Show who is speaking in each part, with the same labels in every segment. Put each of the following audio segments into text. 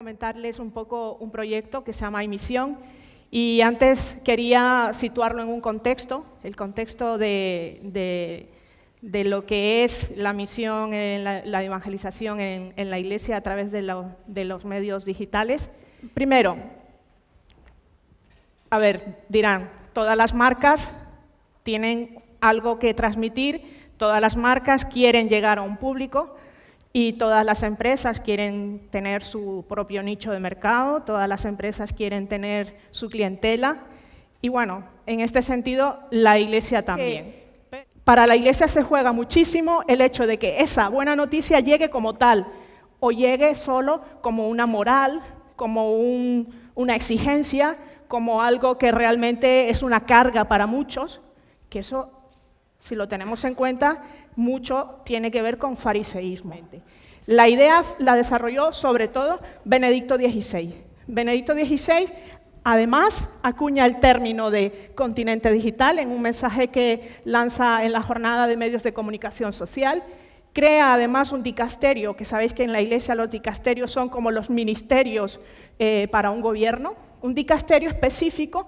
Speaker 1: comentarles un poco un proyecto que se llama Emisión y antes quería situarlo en un contexto, el contexto de, lo que es la misión, la, evangelización en, la iglesia a través de los medios digitales. Primero, a ver, dirán, todas las marcas tienen algo que transmitir, todas las marcas quieren llegar a un público, y todas las empresas quieren tener su propio nicho de mercado, todas las empresas quieren tener su clientela. Y bueno, en este sentido, la iglesia también. Para la iglesia se juega muchísimo el hecho de que esa buena noticia llegue como tal, o llegue solo como una moral, como una exigencia, como algo que realmente es una carga para muchos, que eso si lo tenemos en cuenta, mucho tiene que ver con fariseísmo. La idea la desarrolló sobre todo Benedicto XVI. Benedicto XVI además acuña el término de continente digital en un mensaje que lanza en la jornada de medios de comunicación social. Crea además un dicasterio, que sabéis que en la Iglesia los dicasterios son como los ministerios eh, para un gobierno, un dicasterio específico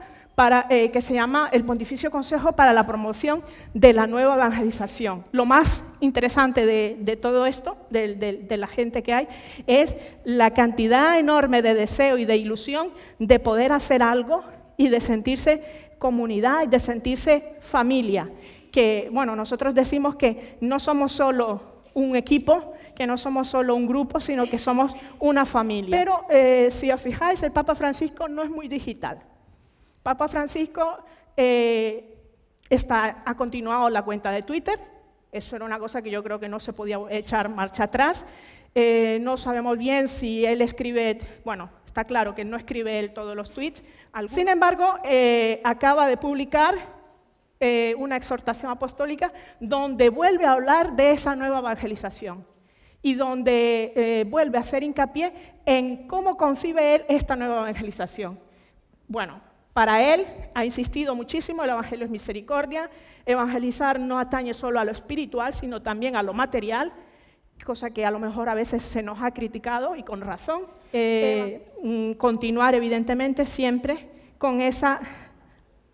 Speaker 1: eh, que se llama el Pontificio Consejo para la Promoción de la Nueva Evangelización. Lo más interesante de, todo esto, de, la gente que hay, es la cantidad enorme de deseo y de ilusión de poder hacer algo y de sentirse comunidad y de sentirse familia. Que, bueno, nosotros decimos que no somos solo un equipo, que no somos solo un grupo, sino que somos una familia. Pero eh, si os fijáis, el Papa Francisco no es muy digital. Papa Francisco eh, ha continuado la cuenta de Twitter. Eso era una cosa que yo creo que no se podía echar marcha atrás. Eh, no sabemos bien si él escribe, bueno, está claro que no escribe él todos los tweets. Sin embargo, eh, acaba de publicar una exhortación apostólica donde vuelve a hablar de esa nueva evangelización y donde vuelve a hacer hincapié en cómo concibe él esta nueva evangelización. Bueno, para él, ha insistido muchísimo, el Evangelio es misericordia, evangelizar no atañe solo a lo espiritual, sino también a lo material, cosa que a lo mejor a veces se nos ha criticado y con razón. Eh, mm, continuar, evidentemente, siempre con esa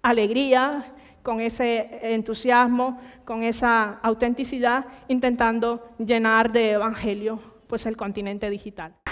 Speaker 1: alegría, con ese entusiasmo, con esa autenticidad, intentando llenar de evangelio pues el continente digital.